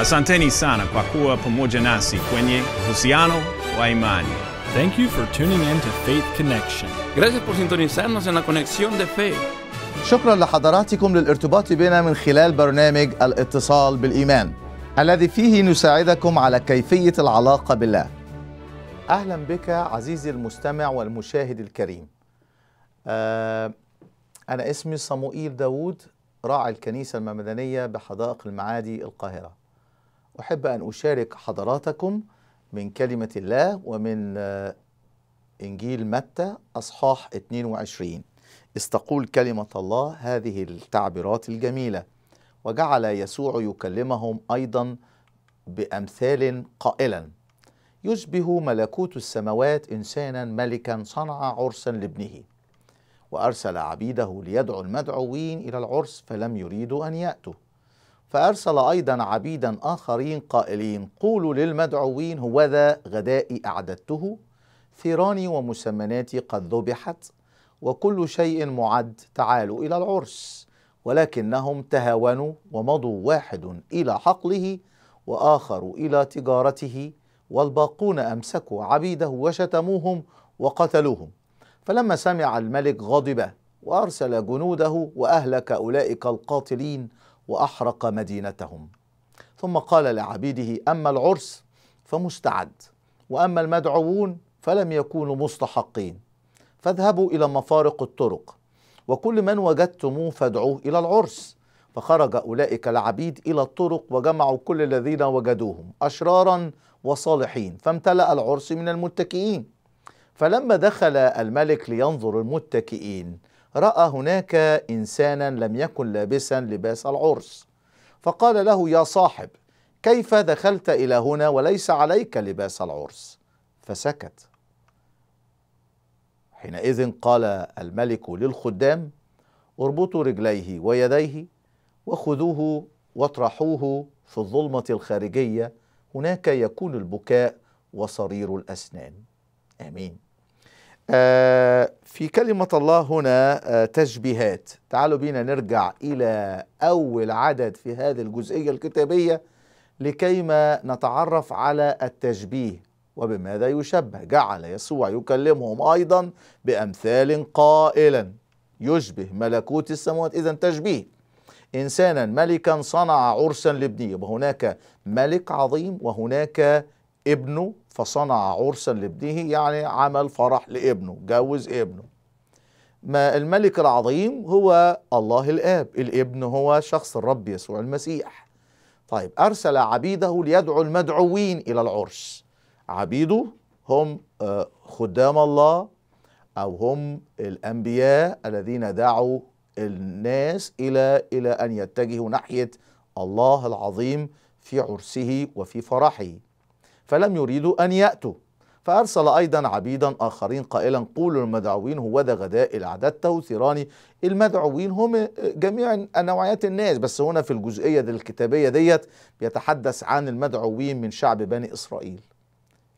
Asanteni sana kwa kuwa pamoja nasi kwenye uhusiano wa imani. Thank you for tuning in to Faith Connection. Gracias por sintonizarnos en la conexión de fe. شكرا لحضراتكم للارتباط بنا من خلال برنامج الاتصال بالإيمان الذي فيه نساعدكم على كيفية العلاقة بالله. أهلا بك عزيزي المستمع والمشاهد الكريم. آه، أنا اسمي صموئيل داوود راعي الكنيسة المدنية بحدائق المعادي القاهرة أحب أن أشارك حضراتكم من كلمة الله ومن آه، إنجيل متى أصحاح 22 استقول كلمة الله هذه التعبيرات الجميلة وجعل يسوع يكلمهم أيضا بأمثال قائلا يشبه ملكوت السماوات إنسانا ملكا صنع عرسا لابنه وأرسل عبيده ليدعو المدعوين إلى العرس فلم يريدوا أن يأتوا فأرسل أيضا عبيدا آخرين قائلين قولوا للمدعوين هوذا غدائي أعددته ثيراني ومسمناتي قد ذبحت وكل شيء معد تعالوا إلى العرس ولكنهم تهاونوا ومضوا واحد إلى حقله وآخر إلى تجارته والباقون أمسكوا عبيده وشتموهم وقتلوهم فلما سمع الملك غضب وأرسل جنوده وأهلك أولئك القاتلين وأحرق مدينتهم ثم قال لعبيده أما العرس فمستعد وأما المدعوون فلم يكونوا مستحقين فاذهبوا إلى مفارق الطرق وكل من وجدتموه فادعوه إلى العرس فخرج أولئك العبيد إلى الطرق وجمعوا كل الذين وجدوهم أشرارا وصالحين فامتلأ العرس من المتكئين فلما دخل الملك لينظر المتكئين راى هناك انسانا لم يكن لابسا لباس العرس فقال له يا صاحب كيف دخلت الى هنا وليس عليك لباس العرس فسكت حينئذ قال الملك للخدام اربطوا رجليه ويديه وخذوه واطرحوه في الظلمه الخارجيه هناك يكون البكاء وصرير الاسنان امين آه، في كلمة الله هنا آه، تشبيهات تعالوا بينا نرجع إلى أول عدد في هذه الجزئية الكتابية لكيما نتعرف على التشبيه وبماذا يشبه جعل يسوع يكلمهم أيضا بأمثال قائلا يشبه ملكوت السماوات إذا تشبيه إنسانا ملكا صنع عرسا لابنه وهناك ملك عظيم وهناك ابنه فصنع عرسا لابنه يعني عمل فرح لابنه جوز ابنه ما الملك العظيم هو الله الآب الابن هو شخص الرب يسوع المسيح طيب أرسل عبيده ليدعو المدعوين إلى العرس عبيده هم آه، خدام الله أو هم الأنبياء الذين دعوا الناس إلى إلى أن يتجهوا ناحية الله العظيم في عرسه وفي فرحه فلم يريدوا أن يأتوا فأرسل أيضا عبيدا آخرين قائلا قولوا المدعوين هو ذا غداء العدد توثيراني المدعوين هم جميع نوعيات الناس بس هنا في الجزئية دي الكتابية ديت بيتحدث عن المدعوين من شعب بني إسرائيل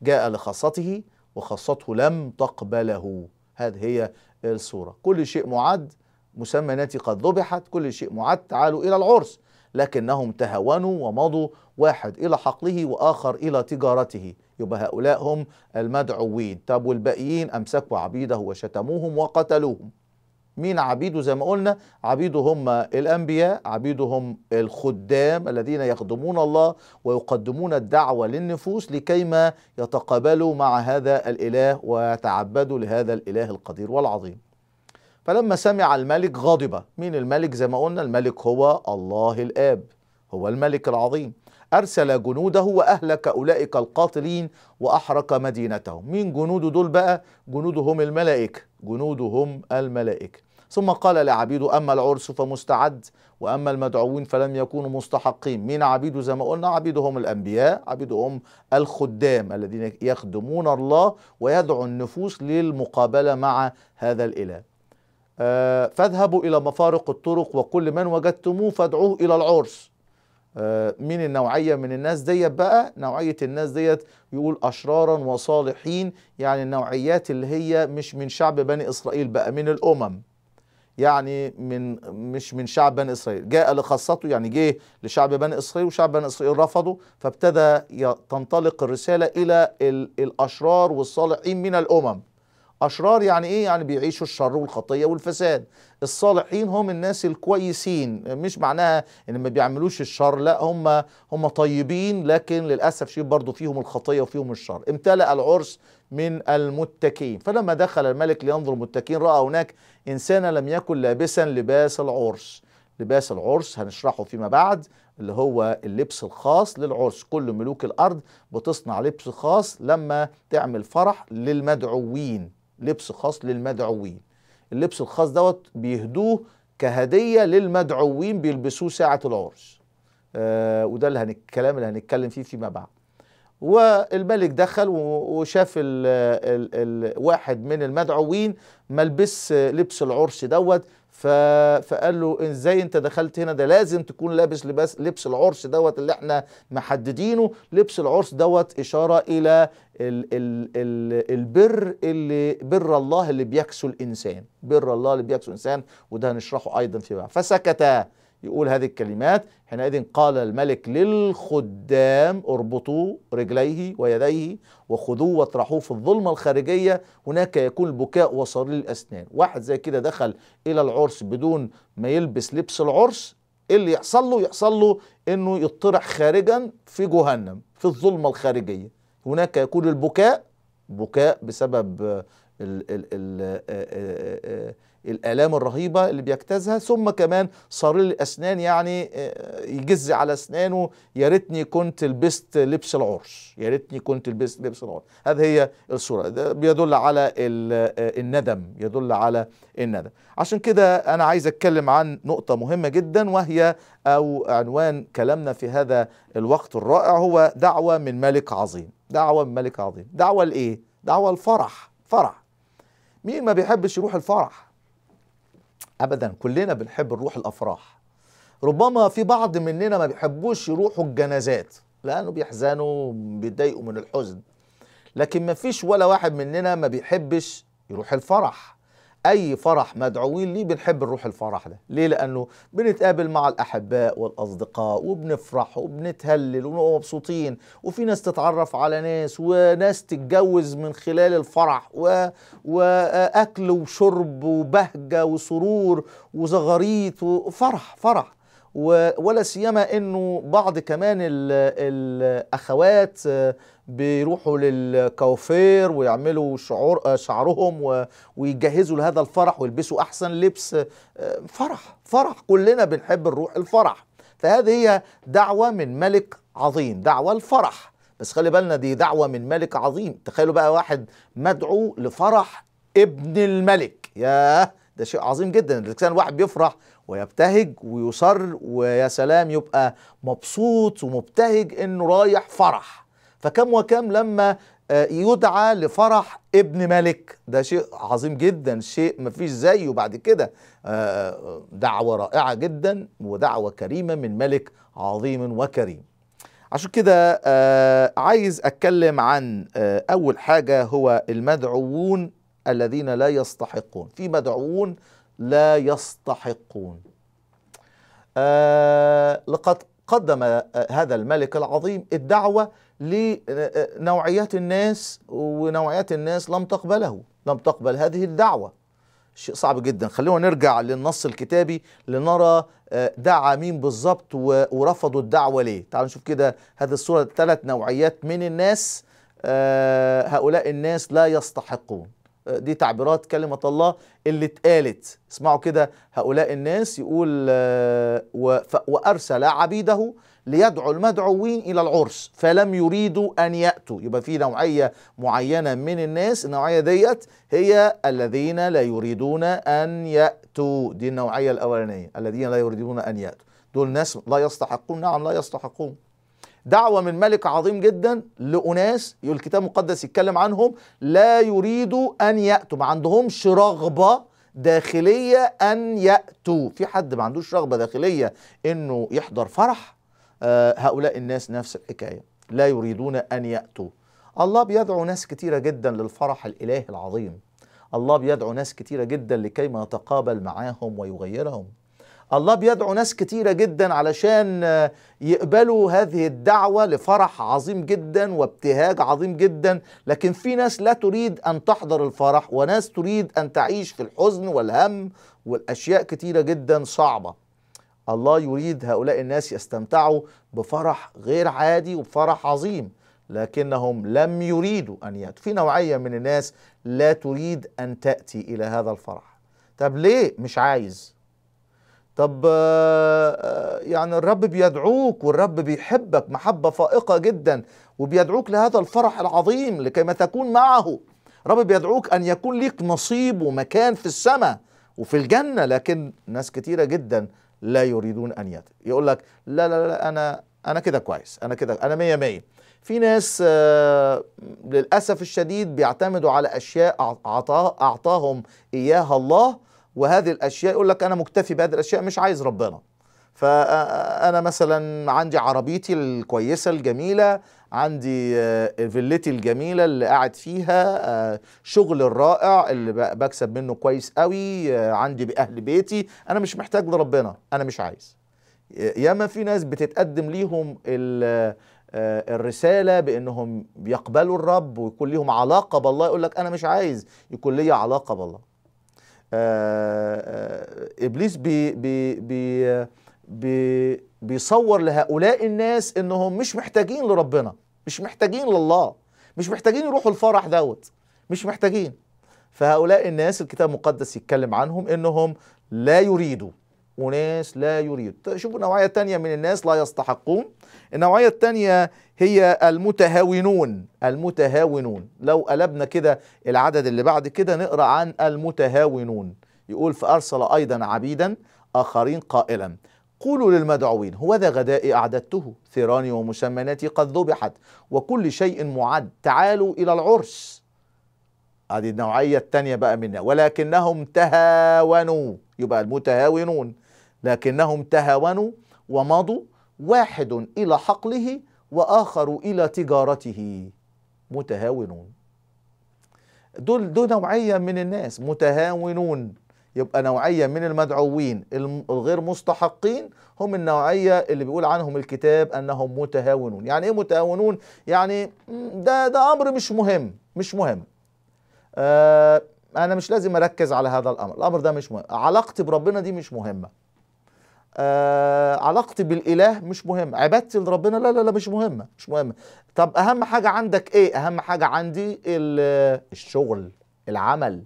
جاء لخاصته وخاصته لم تقبله هذه هي الصورة كل شيء معد مسمناتي قد ذبحت كل شيء معد تعالوا إلى العرس لكنهم تهاونوا ومضوا واحد إلى حقله وآخر إلى تجارته يبقى هؤلاء هم المدعوين طب والباقيين أمسكوا عبيده وشتموهم وقتلوهم مين عبيده زي ما قلنا عبيده هم الأنبياء عبيده هم الخدام الذين يخدمون الله ويقدمون الدعوة للنفوس لكيما يتقابلوا مع هذا الإله ويتعبدوا لهذا الإله القدير والعظيم فلما سمع الملك غضب مين الملك زي ما قلنا الملك هو الله الآب هو الملك العظيم أرسل جنوده وأهلك أولئك القاتلين وأحرق مدينتهم مين جنوده دول بقى جنودهم الملائكة جنودهم الملائكة ثم قال لعبيده أما العرس فمستعد وأما المدعوين فلم يكونوا مستحقين مين عبيده زي ما قلنا عبيدهم الأنبياء عبيدهم الخدام الذين يخدمون الله ويدعو النفوس للمقابلة مع هذا الإله آه، فاذهبوا إلى مفارق الطرق وكل من وجدتموه فادعوه إلى العرس آه، مين النوعية من الناس ديت بقى نوعية الناس ديت يقول أشرارا وصالحين يعني النوعيات اللي هي مش من شعب بني إسرائيل بقى من الأمم يعني من مش من شعب بني اسرائيل جاء لخاصته يعني جه لشعب بني اسرائيل وشعب بني اسرائيل رفضه فابتدى تنطلق الرساله الى الاشرار والصالحين من الامم أشرار يعني إيه؟ يعني بيعيشوا الشر والخطية والفساد الصالحين هم الناس الكويسين مش معناها إن ما بيعملوش الشر لا هم هم طيبين لكن للأسف شيء برضه فيهم الخطية وفيهم الشر امتلأ العرس من المتكين فلما دخل الملك لينظر المتكين رأى هناك إنسانا لم يكن لابسا لباس العرس لباس العرس هنشرحه فيما بعد اللي هو اللبس الخاص للعرس كل ملوك الأرض بتصنع لبس خاص لما تعمل فرح للمدعوين لبس خاص للمدعوين اللبس الخاص دوت بيهدوه كهديه للمدعوين بيلبسوه ساعه العرس آه وده اللي الكلام اللي هنتكلم فيه فيما بعد والملك دخل وشاف ال واحد من المدعوين ملبس لبس العرس دوت فقال له ازاي انت دخلت هنا ده لازم تكون لابس لباس لبس العرس دوت اللي احنا محددينه لبس العرس دوت اشاره الى الـ الـ الـ البر اللي بر الله اللي بيكسو الانسان بر الله اللي بيكسو الانسان وده هنشرحه ايضا في بعد فسكت يقول هذه الكلمات حينئذ قال الملك للخدام اربطوا رجليه ويديه وخذوه واطرحوه في الظلمة الخارجية هناك يكون البكاء وصليل الأسنان واحد زي كده دخل إلى العرس بدون ما يلبس لبس العرس اللي يحصل له يحصل له انه يطرح خارجا في جهنم في الظلمة الخارجية هناك يكون البكاء بكاء بسبب الـ الـ الـ آه، آه، آه، الآلام الرهيبة اللي بيجتازها ثم كمان صرير الأسنان يعني آه، يجز على أسنانه يا ريتني كنت لبست لبس العرش يا ريتني كنت لبست لبس العرش هذه هي الصورة ده بيدل على آه، الندم يدل على الندم عشان كده أنا عايز أتكلم عن نقطة مهمة جدا وهي أو عنوان كلامنا في هذا الوقت الرائع هو دعوة من ملك عظيم دعوة من ملك عظيم دعوة لإيه؟ دعوة الفرح فرح مين ما بيحبش يروح الفرح ابدا كلنا بنحب نروح الافراح ربما في بعض مننا ما بيحبوش يروحوا الجنازات لانه بيحزنوا بيضايقوا من الحزن لكن ما فيش ولا واحد مننا ما بيحبش يروح الفرح اي فرح مدعوين ليه بنحب نروح الفرح ده ليه لانه بنتقابل مع الاحباء والاصدقاء وبنفرح وبنتهلل ونبقى مبسوطين وفي ناس تتعرف على ناس وناس تتجوز من خلال الفرح و... واكل وشرب وبهجه وسرور وزغاريت وفرح فرح و... ولا سيما انه بعض كمان ال... الاخوات بيروحوا للكوافير ويعملوا شعور آه، شعرهم ويجهزوا لهذا الفرح ويلبسوا احسن لبس آه، فرح فرح كلنا بنحب نروح الفرح فهذه هي دعوه من ملك عظيم دعوه الفرح بس خلي بالنا دي دعوه من ملك عظيم تخيلوا بقى واحد مدعو لفرح ابن الملك ياه ده شيء عظيم جدا الانسان واحد بيفرح ويبتهج ويصر ويا سلام يبقى مبسوط ومبتهج انه رايح فرح فكم وكم لما آه، يدعى لفرح ابن ملك ده شيء عظيم جدا شيء مفيش زيه بعد كده آه، آه، دعوة رائعة جدا ودعوة كريمة من ملك عظيم وكريم عشان كده عايز أتكلم عن أول حاجة هو المدعوون الذين لا يستحقون في مدعوون لا يستحقون لقد قدم آه، هذا الملك العظيم الدعوة لنوعيات الناس ونوعيات الناس لم تقبله لم تقبل هذه الدعوة شيء صعب جدا خلونا نرجع للنص الكتابي لنرى آه، دعا مين بالظبط ورفضوا الدعوة ليه تعالوا نشوف كده هذه الصورة ثلاث نوعيات من الناس آه، هؤلاء الناس لا يستحقون دي تعبيرات كلمة الله اللي اتقالت اسمعوا كده هؤلاء الناس يقول آه، وأرسل عبيده ليدعو المدعوين إلى العرس فلم يريدوا أن يأتوا يبقى في نوعية معينة من الناس النوعية ديت هي الذين لا يريدون أن يأتوا دي النوعية الأولانية الذين لا يريدون أن يأتوا دول ناس لا يستحقون نعم لا يستحقون دعوة من ملك عظيم جدا لأناس يقول الكتاب المقدس يتكلم عنهم لا يريدوا أن يأتوا ما عندهمش رغبة داخلية أن يأتوا في حد ما عندوش رغبة داخلية أنه يحضر فرح آه هؤلاء الناس نفس الحكاية لا يريدون أن يأتوا الله بيدعو ناس كتيرة جدا للفرح الإلهي العظيم الله بيدعو ناس كتيرة جدا لكي ما يتقابل معاهم ويغيرهم الله بيدعو ناس كتيرة جدا علشان آه، يقبلوا هذه الدعوة لفرح عظيم جدا وابتهاج عظيم جدا لكن في ناس لا تريد أن تحضر الفرح وناس تريد أن تعيش في الحزن والهم والأشياء كتيرة جدا صعبة الله يريد هؤلاء الناس يستمتعوا بفرح غير عادي وبفرح عظيم لكنهم لم يريدوا أن يأتوا في نوعية من الناس لا تريد أن تأتي إلى هذا الفرح طب ليه مش عايز طب آه، آه، يعني الرب بيدعوك والرب بيحبك محبة فائقة جدا وبيدعوك لهذا الفرح العظيم لكي ما تكون معه الرب بيدعوك أن يكون ليك نصيب ومكان في السماء وفي الجنة لكن ناس كتيرة جدا لا يريدون أن يت يقول لك لا لا لا أنا أنا كده كويس أنا كده أنا مية مية في ناس آه، للأسف الشديد بيعتمدوا على أشياء أعطاهم إياها الله وهذه الاشياء يقول لك انا مكتفي بهذه الاشياء مش عايز ربنا فانا مثلا عندي عربيتي الكويسه الجميله عندي آه، فيلتي الجميله اللي قاعد فيها آه، شغل الرائع اللي بكسب منه كويس قوي آه، عندي اهل بيتي انا مش محتاج لربنا انا مش عايز ياما في ناس بتتقدم ليهم الرسالة بأنهم بيقبلوا الرب ويكون ليهم علاقة بالله يقول لك أنا مش عايز يكون لي علاقة بالله آه، آه، ابليس بي بي بي بي بيصور لهؤلاء الناس انهم مش محتاجين لربنا مش محتاجين لله مش محتاجين يروحوا الفرح دوت مش محتاجين فهؤلاء الناس الكتاب المقدس يتكلم عنهم انهم لا يريدوا وناس لا يريد طيب، شوفوا نوعية تانية من الناس لا يستحقون النوعية التانية هي المتهاونون المتهاونون لو قلبنا كده العدد اللي بعد كده نقرأ عن المتهاونون يقول فأرسل أيضا عبيدا آخرين قائلا قولوا للمدعوين هو ذا غدائي أعددته ثيراني ومشمناتي قد ذبحت وكل شيء معد تعالوا إلى العرس هذه النوعية التانية بقى منها ولكنهم تهاونوا يبقى المتهاونون لكنهم تهاونوا ومضوا واحد إلى حقله وآخر إلى تجارته متهاونون دول دول نوعية من الناس متهاونون يبقى نوعية من المدعوين الغير مستحقين هم النوعية اللي بيقول عنهم الكتاب أنهم متهاونون يعني إيه متهاونون؟ يعني ده, ده أمر مش مهم مش مهم آه أنا مش لازم أركز على هذا الأمر الأمر ده مش مهم علاقتي بربنا دي مش مهمة آه علاقتي بالاله مش مهمه عبادتي لربنا لا لا لا مش مهمه مش مهمه طب اهم حاجه عندك ايه اهم حاجه عندي الشغل العمل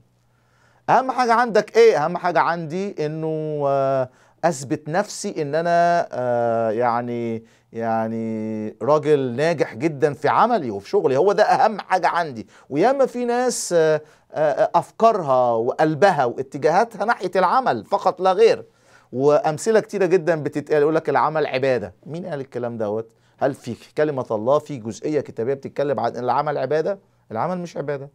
اهم حاجه عندك ايه اهم حاجه عندي انه آه اثبت نفسي ان انا آه يعني يعني راجل ناجح جدا في عملي وفي شغلي هو ده اهم حاجه عندي وياما في ناس آه،, آه افكارها وقلبها واتجاهاتها ناحيه العمل فقط لا غير وامثله كتيره جدا بتتقال يقول لك العمل عباده مين قال الكلام دوت هل في كلمه الله في جزئيه كتابيه بتتكلم عن العمل عباده العمل مش عباده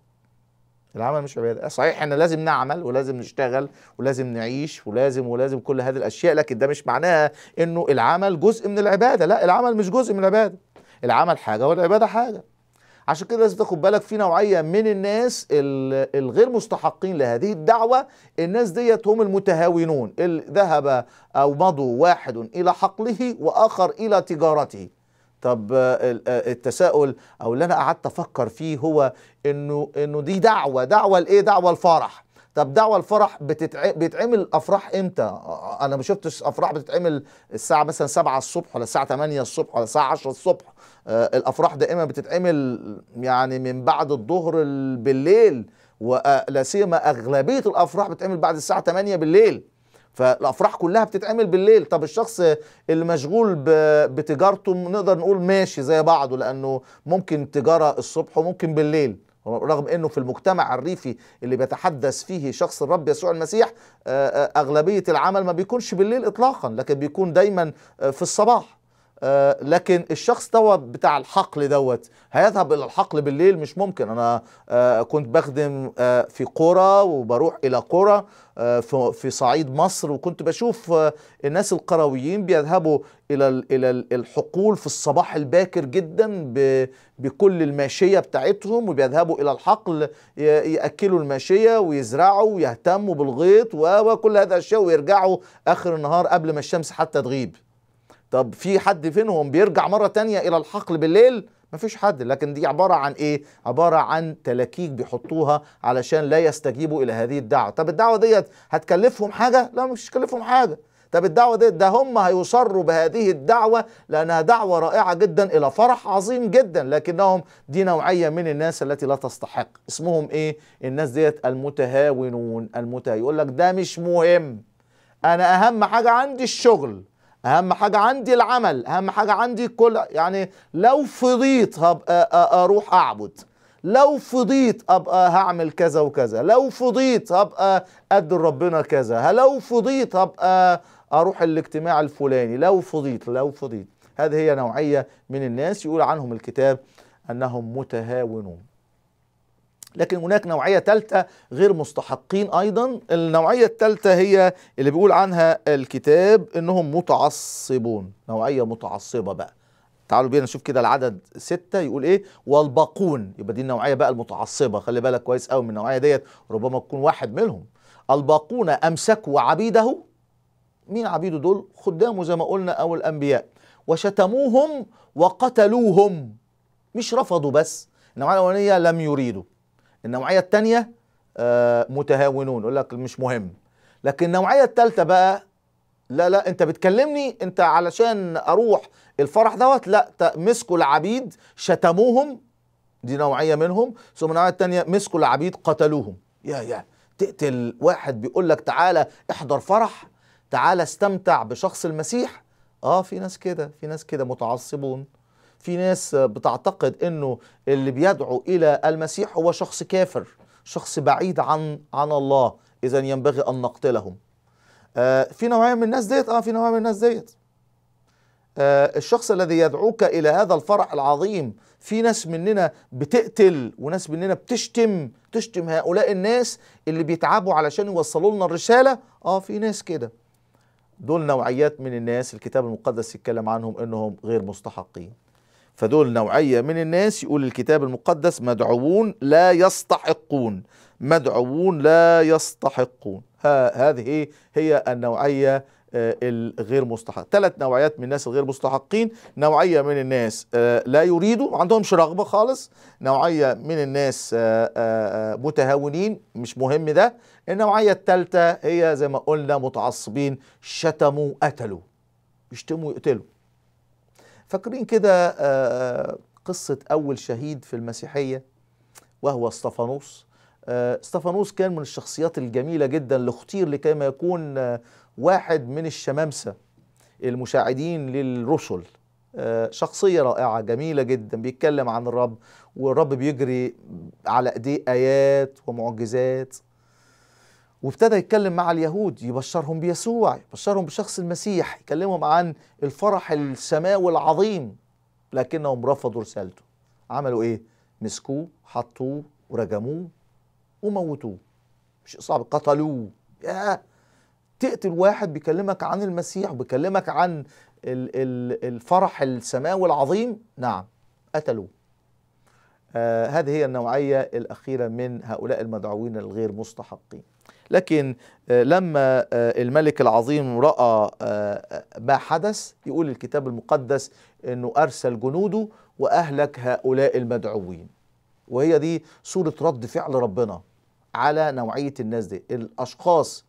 العمل مش عباده صحيح احنا لازم نعمل ولازم نشتغل ولازم نعيش ولازم ولازم كل هذه الاشياء لكن ده مش معناها انه العمل جزء من العباده لا العمل مش جزء من العباده العمل حاجه والعباده حاجه عشان كده لازم تاخد بالك في نوعيه من الناس الغير مستحقين لهذه الدعوه الناس ديت هم المتهاونون ذهب او مضوا واحد الى حقله واخر الى تجارته طب التساؤل او اللي انا قعدت افكر فيه هو انه انه دي دعوه دعوه لايه دعوه الفرح طب دعوة الفرح بتتعمل افراح امتى؟ انا ما شفتش افراح بتتعمل الساعة مثلا 7 الصبح ولا الساعة 8 الصبح ولا الساعة 10 الصبح آه، الافراح دائما بتتعمل يعني من بعد الظهر بالليل ولا سيما اغلبيه الافراح بتتعمل بعد الساعه 8 بالليل فالافراح كلها بتتعمل بالليل طب الشخص اللي مشغول بتجارته نقدر نقول ماشي زي بعضه لانه ممكن تجاره الصبح وممكن بالليل رغم انه في المجتمع الريفي اللي بيتحدث فيه شخص الرب يسوع المسيح آه، آه، اغلبيه العمل ما بيكونش بالليل اطلاقا لكن بيكون دايما في الصباح آه، لكن الشخص دوت بتاع الحقل دوت هيذهب الى الحقل بالليل مش ممكن انا آه، كنت بخدم آه، في قرى وبروح الى قرى في, في صعيد مصر وكنت بشوف الناس القرويين بيذهبوا الى الى الحقول في الصباح الباكر جدا بكل الماشيه بتاعتهم وبيذهبوا الى الحقل ياكلوا الماشيه ويزرعوا ويهتموا بالغيط وكل هذا الاشياء ويرجعوا اخر النهار قبل ما الشمس حتى تغيب طب في حد فينهم بيرجع مرة تانية إلى الحقل بالليل؟ مفيش حد لكن دي عبارة عن إيه؟ عبارة عن تلاكيك بيحطوها علشان لا يستجيبوا إلى هذه الدعوة طب الدعوة ديت هتكلفهم حاجة؟ لا مش تكلفهم حاجة طب الدعوة ديت ده هم هيصروا بهذه الدعوة لأنها دعوة رائعة جدا إلى فرح عظيم جدا لكنهم دي نوعية من الناس التي لا تستحق اسمهم إيه؟ الناس ديت المتهاونون المتهاون يقول لك ده مش مهم أنا أهم حاجة عندي الشغل اهم حاجه عندي العمل اهم حاجه عندي كل يعني لو فضيت هبقى اروح اعبد لو فضيت ابقى هعمل كذا وكذا لو فضيت هبقى ادي ربنا كذا لو فضيت هبقى اروح الاجتماع الفلاني لو فضيت لو فضيت هذه هي نوعيه من الناس يقول عنهم الكتاب انهم متهاونون لكن هناك نوعية ثالثة غير مستحقين أيضا النوعية الثالثة هي اللي بيقول عنها الكتاب إنهم متعصبون نوعية متعصبة بقى تعالوا بينا نشوف كده العدد ستة يقول ايه والباقون يبقى دي النوعية بقى المتعصبة خلي بالك كويس قوي من النوعية ديت ربما تكون واحد منهم الباقون أمسكوا عبيده مين عبيده دول خدامه زي ما قلنا أو الأنبياء وشتموهم وقتلوهم مش رفضوا بس النوعية الأولانية لم يريدوا النوعية الثانية آه، متهاونون يقول لك مش مهم لكن النوعية الثالثة بقى لا لا انت بتكلمني انت علشان اروح الفرح دوت لا مسكوا العبيد شتموهم دي نوعية منهم ثم النوعية الثانية مسكوا العبيد قتلوهم يا يا تقتل واحد بيقول لك تعالى احضر فرح تعالى استمتع بشخص المسيح اه في ناس كده في ناس كده متعصبون في ناس بتعتقد انه اللي بيدعو الى المسيح هو شخص كافر شخص بعيد عن عن الله اذا ينبغي ان نقتلهم آه في نوعيه من الناس ديت اه في نوعيه من الناس ديت آه الشخص الذي يدعوك الى هذا الفرح العظيم في ناس مننا بتقتل وناس مننا بتشتم تشتم هؤلاء الناس اللي بيتعبوا علشان يوصلوا لنا الرساله اه في ناس كده دول نوعيات من الناس الكتاب المقدس يتكلم عنهم انهم غير مستحقين فدول نوعيه من الناس يقول الكتاب المقدس مدعوون لا يستحقون مدعوون لا يستحقون هذه هي النوعيه آه، الغير مستحق ثلاث نوعيات من الناس الغير مستحقين نوعيه من الناس آه، لا يريدوا ما عندهمش رغبه خالص نوعيه من الناس آه، متهاونين مش مهم ده النوعيه الثالثه هي زي ما قلنا متعصبين شتموا قتلوا يشتموا يقتلوا فاكرين كده آه، آه، قصة أول شهيد في المسيحية وهو استفانوس استفانوس آه، كان من الشخصيات الجميلة جدا اللي اختير ما يكون واحد من الشمامسة المساعدين للرسل شخصية رائعة جميلة جدا بيتكلم عن الرب والرب بيجري على ايديه آيات ومعجزات وابتدى يتكلم مع اليهود يبشرهم بيسوع يبشرهم بشخص المسيح يكلمهم عن الفرح السماوي العظيم لكنهم رفضوا رسالته عملوا ايه مسكوه حطوه ورجموه وموتوه شيء صعب قتلوه يا تقتل واحد بيكلمك عن المسيح وبيكلمك عن الفرح السماوي العظيم نعم قتلوه آه هذه هي النوعية الأخيرة من هؤلاء المدعوين الغير مستحقين لكن آه، لما آه، الملك العظيم رأى آه، ما حدث يقول الكتاب المقدس أنه أرسل جنوده وأهلك هؤلاء المدعوين وهي دي صورة رد فعل ربنا على نوعية الناس دي الأشخاص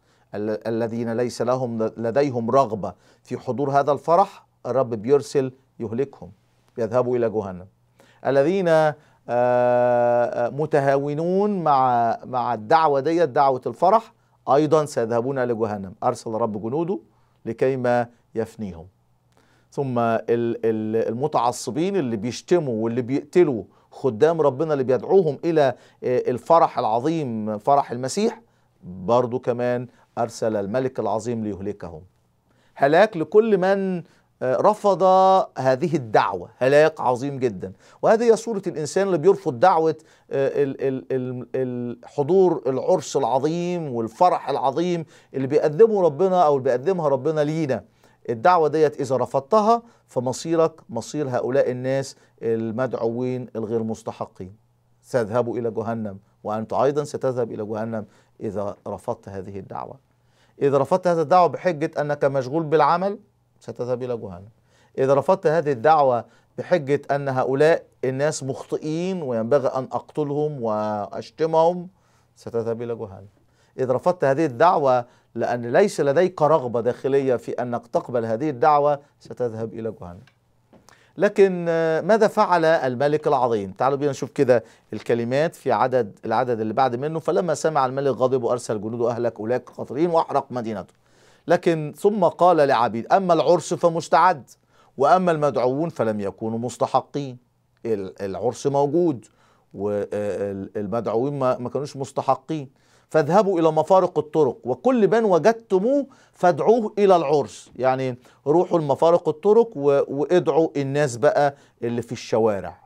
الذين ليس لهم لديهم رغبة في حضور هذا الفرح الرب بيرسل يهلكهم يذهبوا إلى جهنم الذين آه، آه، متهاونون مع مع الدعوه ديت دعوه الفرح ايضا سيذهبون لجهنم ارسل رب جنوده لكيما يفنيهم ثم المتعصبين اللي بيشتموا واللي بيقتلوا خدام ربنا اللي بيدعوهم الى آه، الفرح العظيم فرح المسيح برضو كمان ارسل الملك العظيم ليهلكهم هلاك لكل من رفض هذه الدعوة هلاك عظيم جدا وهذه هي صورة الإنسان اللي بيرفض دعوة آه، حضور العرس العظيم والفرح العظيم اللي بيقدمه ربنا أو اللي بيقدمها ربنا لينا الدعوة ديت إذا رفضتها فمصيرك مصير هؤلاء الناس المدعوين الغير مستحقين سيذهبوا إلى جهنم وأنت أيضا ستذهب إلى جهنم إذا رفضت هذه الدعوة إذا رفضت هذه الدعوة بحجة أنك مشغول بالعمل ستذهب إلى جهنم إذا رفضت هذه الدعوة بحجة أن هؤلاء الناس مخطئين وينبغي أن أقتلهم وأشتمهم ستذهب إلى جهنم إذا رفضت هذه الدعوة لأن ليس لديك رغبة داخلية في أنك تقبل هذه الدعوة ستذهب إلى جهنم لكن ماذا فعل الملك العظيم تعالوا بينا نشوف كده الكلمات في عدد العدد اللي بعد منه فلما سمع الملك غضب وارسل جنوده اهلك اولئك القاطرين واحرق مدينته لكن ثم قال لعبيد أما العرس فمستعد وأما المدعوون فلم يكونوا مستحقين العرس موجود والمدعوين ما كانوش مستحقين فاذهبوا إلى مفارق الطرق وكل من وجدتموه فادعوه إلى العرس يعني روحوا لمفارق الطرق وادعوا الناس بقى اللي في الشوارع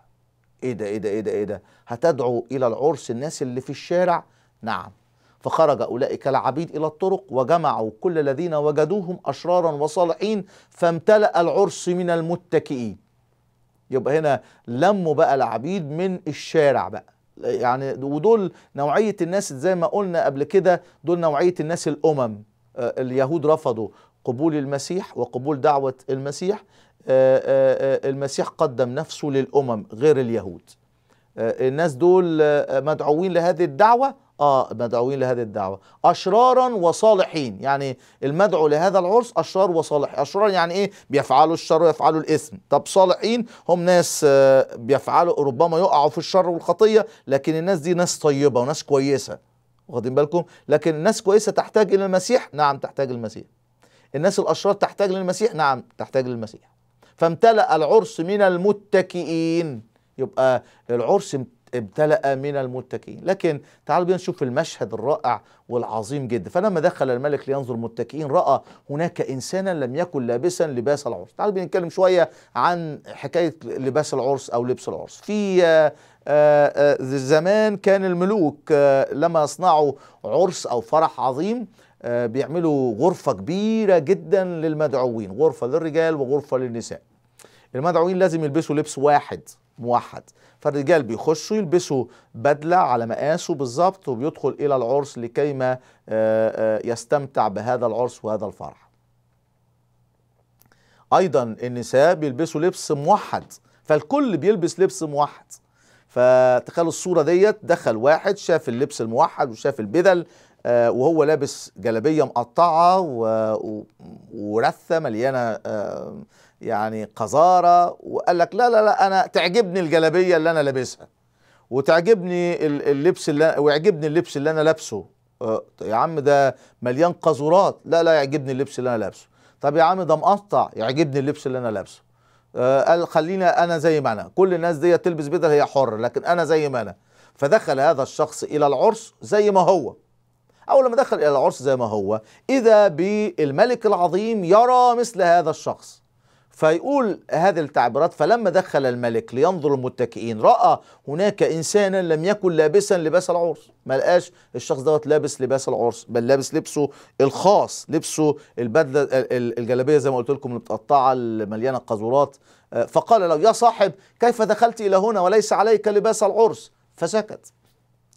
ايه ده ايه ده ايه ده ايه ده هتدعو إلى العرس الناس اللي في الشارع نعم فخرج أولئك العبيد إلى الطرق وجمعوا كل الذين وجدوهم أشرارا وصالحين فامتلأ العرس من المتكئين يبقى هنا لموا بقى العبيد من الشارع بقى يعني ودول نوعية الناس زي ما قلنا قبل كده دول نوعية الناس الأمم آه، اليهود رفضوا قبول المسيح وقبول دعوة المسيح آه، آه، المسيح قدم نفسه للأمم غير اليهود الناس دول مدعوين لهذه الدعوة اه مدعوين لهذه الدعوه اشرارا وصالحين يعني المدعو لهذا العرس اشرار وصالح اشرار يعني ايه بيفعلوا الشر ويفعلوا الاثم طب صالحين هم ناس آه، بيفعلوا ربما يقعوا في الشر والخطيه لكن الناس دي ناس طيبه وناس كويسه واخدين بالكم لكن الناس كويسه تحتاج الى المسيح نعم تحتاج المسيح الناس الاشرار تحتاج للمسيح نعم تحتاج للمسيح فامتلأ العرس من المتكئين يبقى العرس ابتلأ من المتكئين لكن تعالوا بينا نشوف المشهد الرائع والعظيم جدا فلما دخل الملك لينظر المتكئين رأى هناك إنسانا لم يكن لابسا لباس العرس تعالوا بينا نتكلم شوية عن حكاية لباس العرس أو لبس العرس في آه، آه، آه، زمان كان الملوك لما يصنعوا عرس أو فرح عظيم بيعملوا غرفة كبيرة جدا للمدعوين غرفة للرجال وغرفة للنساء المدعوين لازم يلبسوا لبس واحد موحد فالرجال بيخشوا يلبسوا بدلة على مقاسه بالظبط وبيدخل إلى العرس لكي ما آه، آه، يستمتع بهذا العرس وهذا الفرح أيضا النساء بيلبسوا لبس موحد فالكل بيلبس لبس موحد فتخيلوا الصورة ديت دخل واحد شاف اللبس الموحد وشاف البدل آه، وهو لابس جلابية مقطعة ورثة مليانة يعني قذاره وقال لك لا لا لا انا تعجبني الجلابيه اللي انا لابسها وتعجبني اللبس اللي ويعجبني اللبس اللي انا لابسه أه، يا عم ده مليان قاذورات لا لا يعجبني اللبس اللي انا لابسه طب يا عم ده مقطع يعجبني اللبس اللي انا لابسه أه، قال خلينا انا زي ما انا كل الناس دي تلبس بدل هي حر لكن انا زي ما انا فدخل هذا الشخص الى العرس زي ما هو اول ما دخل الى العرس زي ما هو اذا بالملك العظيم يرى مثل هذا الشخص فيقول هذه التعبيرات فلما دخل الملك لينظر المتكئين راى هناك انسانا لم يكن لابسا لباس العرس ما لقاش الشخص دوت لابس لباس العرس بل لابس لبسه الخاص لبسه البدله الجلابيه زي ما قلت لكم المتقطعه المليانه قاذورات آه، فقال له يا صاحب كيف دخلت الى هنا وليس عليك لباس العرس فسكت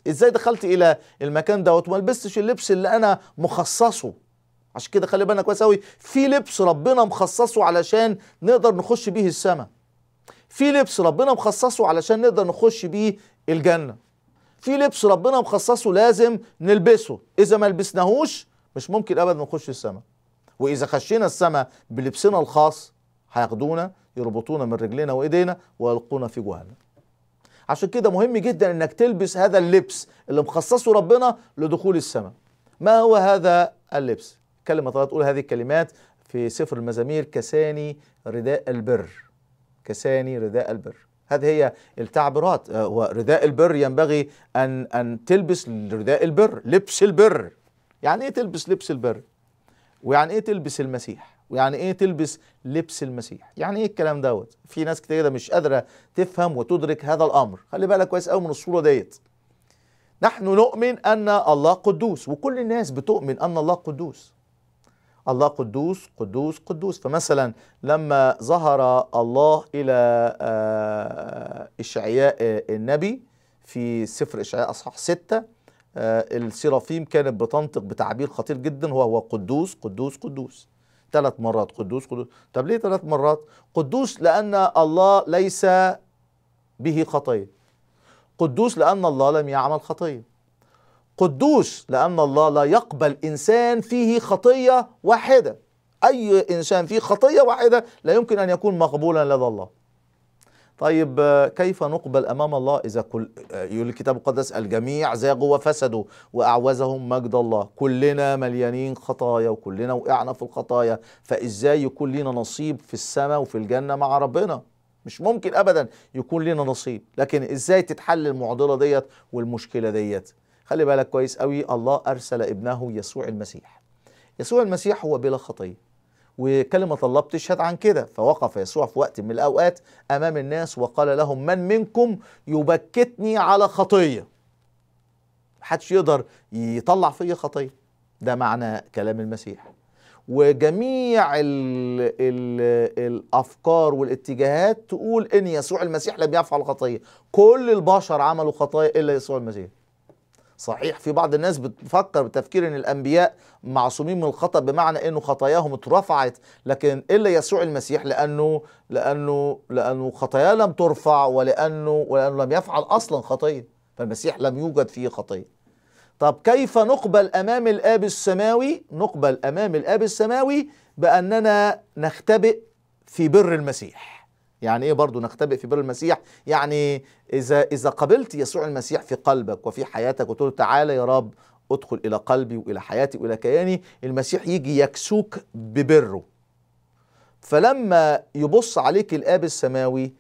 ازاي دخلت الى المكان دوت وما لبستش اللبس اللي انا مخصصه عشان كده خلي بالنا كويس قوي في لبس ربنا مخصصه علشان نقدر نخش بيه السماء في لبس ربنا مخصصه علشان نقدر نخش بيه الجنه في لبس ربنا مخصصه لازم نلبسه اذا ما لبسناهوش مش ممكن ابدا نخش السماء واذا خشينا السماء بلبسنا الخاص هياخدونا يربطونا من رجلينا وايدينا ويلقونا في جهنم عشان كده مهم جدا انك تلبس هذا اللبس اللي مخصصه ربنا لدخول السماء ما هو هذا اللبس تتكلم مطلع تقول هذه الكلمات في سفر المزامير كساني رداء البر كساني رداء البر هذه هي التعبيرات آه، ورداء البر ينبغي أن أن تلبس رداء البر لبس البر يعني إيه تلبس لبس البر ويعني إيه تلبس المسيح ويعني ايه تلبس لبس المسيح يعني ايه الكلام دوت في ناس كتير كده مش قادره تفهم وتدرك هذا الامر خلي بالك كويس قوي من الصوره ديت نحن نؤمن ان الله قدوس وكل الناس بتؤمن ان الله قدوس الله قدوس قدوس قدوس فمثلا لما ظهر الله إلى آه، إشعياء النبي في سفر إشعياء أصحاح ستة آه، السرافيم كانت بتنطق بتعبير خطير جدا وهو قدوس قدوس قدوس ثلاث مرات قدوس قدوس طب ليه ثلاث مرات قدوس لأن الله ليس به خطية قدوس لأن الله لم يعمل خطية قدوس لأن الله لا يقبل إنسان فيه خطية واحدة أي إنسان فيه خطية واحدة لا يمكن أن يكون مقبولا لدى الله طيب كيف نقبل أمام الله إذا كل يقول الكتاب المقدس الجميع زاغوا وفسدوا وأعوزهم مجد الله كلنا مليانين خطايا وكلنا وقعنا في الخطايا فإزاي يكون لنا نصيب في السماء وفي الجنة مع ربنا مش ممكن أبدا يكون لنا نصيب لكن إزاي تتحل المعضلة ديت والمشكلة ديت خلي بالك كويس قوي الله أرسل ابنه يسوع المسيح يسوع المسيح هو بلا خطية وكلمة الله بتشهد عن كده فوقف يسوع في وقت من الأوقات أمام الناس وقال لهم من منكم يبكتني على خطية محدش يقدر يطلع فيا خطية ده معنى كلام المسيح وجميع الـ الـ الافكار والاتجاهات تقول ان يسوع المسيح لم يفعل خطيه كل البشر عملوا خطايا الا يسوع المسيح صحيح في بعض الناس بتفكر بتفكير ان الانبياء معصومين من الخطا بمعنى انه خطاياهم اترفعت لكن الا يسوع المسيح لانه لانه لانه خطاياه لم ترفع ولانه ولانه لم يفعل اصلا خطيه فالمسيح لم يوجد فيه خطيه طب كيف نقبل امام الاب السماوي نقبل امام الاب السماوي باننا نختبئ في بر المسيح يعني ايه برضه نختبئ في بر المسيح يعني اذا اذا قبلت يسوع المسيح في قلبك وفي حياتك وتقول تعالى يا رب ادخل الى قلبي والى حياتي والى كياني المسيح يجي يكسوك ببره فلما يبص عليك الاب السماوي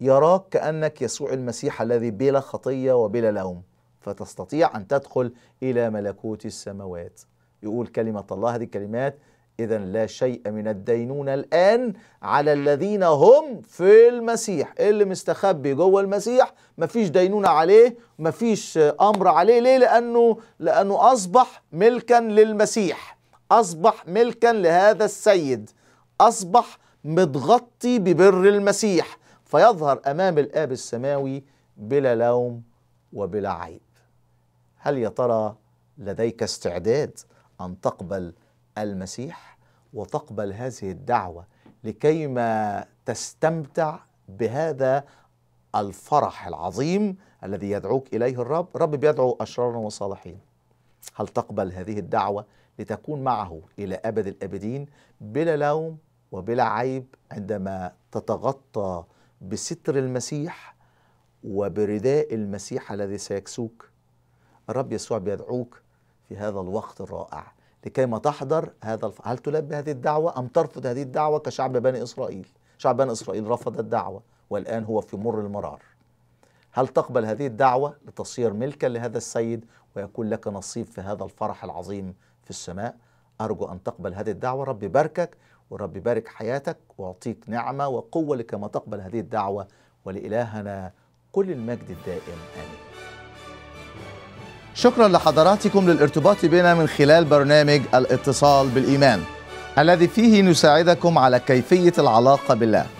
يراك كانك يسوع المسيح الذي بلا خطيه وبلا لوم فتستطيع ان تدخل الى ملكوت السماوات يقول كلمه الله هذه الكلمات إذا لا شيء من الدينونة الآن على الذين هم في المسيح إيه اللي مستخبي جوه المسيح مفيش دينونة عليه مفيش أمر عليه ليه لأنه لأنه أصبح ملكا للمسيح أصبح ملكا لهذا السيد أصبح متغطي ببر المسيح فيظهر أمام الآب السماوي بلا لوم وبلا عيب هل يا ترى لديك استعداد أن تقبل المسيح وتقبل هذه الدعوه لكيما تستمتع بهذا الفرح العظيم الذي يدعوك اليه الرب، رب بيدعو اشرارا وصالحين. هل تقبل هذه الدعوه لتكون معه الى ابد الابدين بلا لوم وبلا عيب عندما تتغطى بستر المسيح وبرداء المسيح الذي سيكسوك؟ الرب يسوع بيدعوك في هذا الوقت الرائع لكيما تحضر هذا الف... هل تلبي هذه الدعوة أم ترفض هذه الدعوة كشعب بني إسرائيل شعب بني إسرائيل رفض الدعوة والآن هو في مر المرار هل تقبل هذه الدعوة لتصير ملكا لهذا السيد ويكون لك نصيب في هذا الفرح العظيم في السماء أرجو أن تقبل هذه الدعوة رب يباركك ورب يبارك حياتك ويعطيك نعمة وقوة لكما تقبل هذه الدعوة ولإلهنا كل المجد الدائم آمين شكرا لحضراتكم للارتباط بنا من خلال برنامج الاتصال بالإيمان الذي فيه نساعدكم على كيفية العلاقة بالله